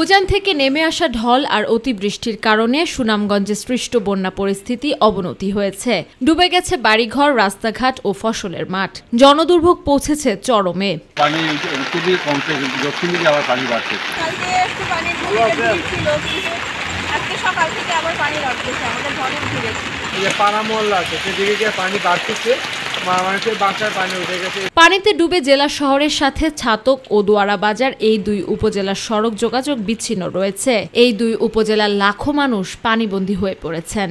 উজান থেকে নেমে আসা ঢল আর অতিবৃষ্টির কারণে সুনামগঞ্জে সৃষ্ট বন্যা পরিস্থিতি অবনতি হয়েছে ডুবে গেছে বাড়িঘর রাস্তাঘাট ও ফসলের মাঠ জনদুর্ভোগ পৌঁছেছে চরমে পানি বাড়তেছে পানিতে ডুবে জেলা শহরের সাথে ছাতক ও দোয়ারা বাজার এই দুই উপজেলার সড়ক যোগাযোগ বিচ্ছিন্ন রয়েছে এই দুই উপজেলার লাখো মানুষ পানিবন্দী হয়ে পড়েছেন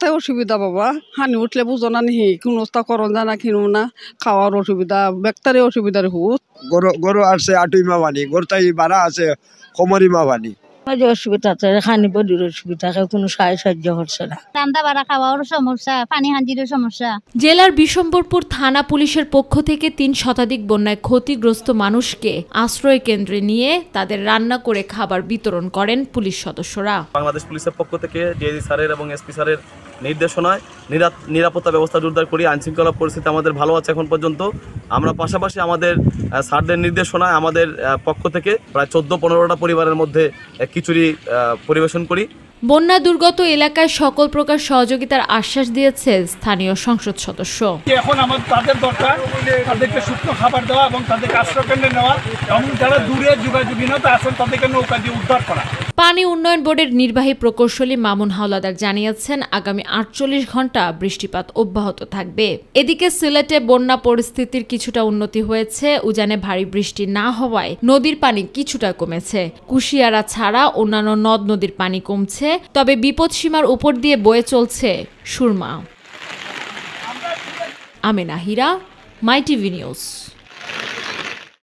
তো অসুবিধা বাবা হানি উঠলে বুঝো না নিহি কোন অবস্থা করন জানা কিনো না খাওয়ার অসুবিধা ব্যক্তারে অসুবিধার হুত গরু গরু আছে আটুই বানি গরতাই বাড়া আছে কমরি বানি মাঝে অসুবিধা খানি বডির অসুবিধা কোনো সাহায্য সাহায্য হচ্ছে না বাড়া খাওয়ারও সমস্যা পানি সমস্যা জেলার বিশম্বরপুর থানা পুলিশের পক্ষ থেকে তিন শতাধিক বন্যায় ক্ষতিগ্রস্ত মানুষকে আশ্রয় কেন্দ্রে নিয়ে তাদের রান্না করে খাবার বিতরণ করেন পুলিশ সদস্যরা বাংলাদেশ পুলিশের পক্ষ থেকে স্যারের এবং এসপি স্যারের নির্দেশনায় নিরাপত্তা ব্যবস্থা জোরদার করি আইনশৃঙ্খলা পরিস্থিতি আমাদের ভালো আছে এখন পর্যন্ত আমরা পাশাপাশি আমাদের স্যারদের নির্দেশনায় আমাদের পক্ষ থেকে প্রায় চোদ্দো পনেরোটা পরিবারের মধ্যে খিচুড়ি পরিবেশন করি বন্যা দুর্গত এলাকায় সকল প্রকার সহযোগিতার আশ্বাস দিয়েছে স্থানীয় সংসদ সদস্য এখন আমাদের তাদের দরকার তাদেরকে শুকনো খাবার দেওয়া এবং তাদেরকে আশ্রয়কেন্দ্রে নেওয়া এবং যারা দূরে যোগাযোগহীনতা আসেন তাদেরকে নৌকা দিয়ে উদ্ধার করা পানি উন্নয়ন বোর্ডের নির্বাহী প্রকৌশলী মামুন হাওলাদার জানিয়েছেন আগামী আটচল্লিশ ঘন্টা বৃষ্টিপাত অব্যাহত থাকবে এদিকে সিলেটে বন্যা পরিস্থিতির কিছুটা উন্নতি হয়েছে উজানে ভারী বৃষ্টি না হওয়ায় নদীর পানি কিছুটা কমেছে কুশিয়ারা ছাড়া অন্যান্য নদ নদীর পানি কমছে তবে বিপদসীমার উপর দিয়ে বয়ে চলছে Surma Amena Hira My TV news